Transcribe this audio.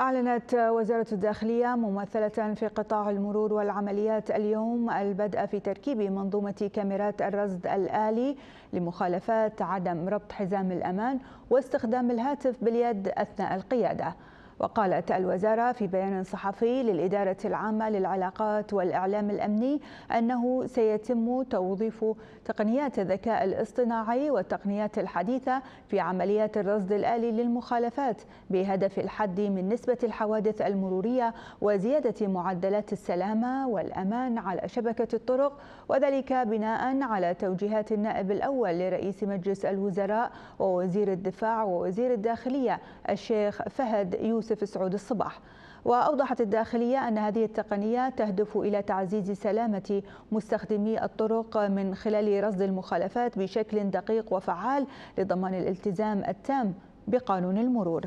أعلنت وزارة الداخلية ممثلة في قطاع المرور والعمليات اليوم البدء في تركيب منظومة كاميرات الرصد الآلي لمخالفات عدم ربط حزام الأمان واستخدام الهاتف باليد أثناء القيادة وقالت الوزارة في بيان صحفي للإدارة العامة للعلاقات والإعلام الأمني أنه سيتم توظيف تقنيات الذكاء الاصطناعي والتقنيات الحديثة في عمليات الرصد الآلي للمخالفات بهدف الحد من نسبة الحوادث المرورية وزيادة معدلات السلامة والأمان على شبكة الطرق وذلك بناء على توجيهات النائب الأول لرئيس مجلس الوزراء ووزير الدفاع ووزير الداخلية الشيخ فهد يوسف يوسف سعود الصباح وأوضحت الداخلية أن هذه التقنية تهدف إلى تعزيز سلامة مستخدمي الطرق من خلال رصد المخالفات بشكل دقيق وفعال لضمان الالتزام التام بقانون المرور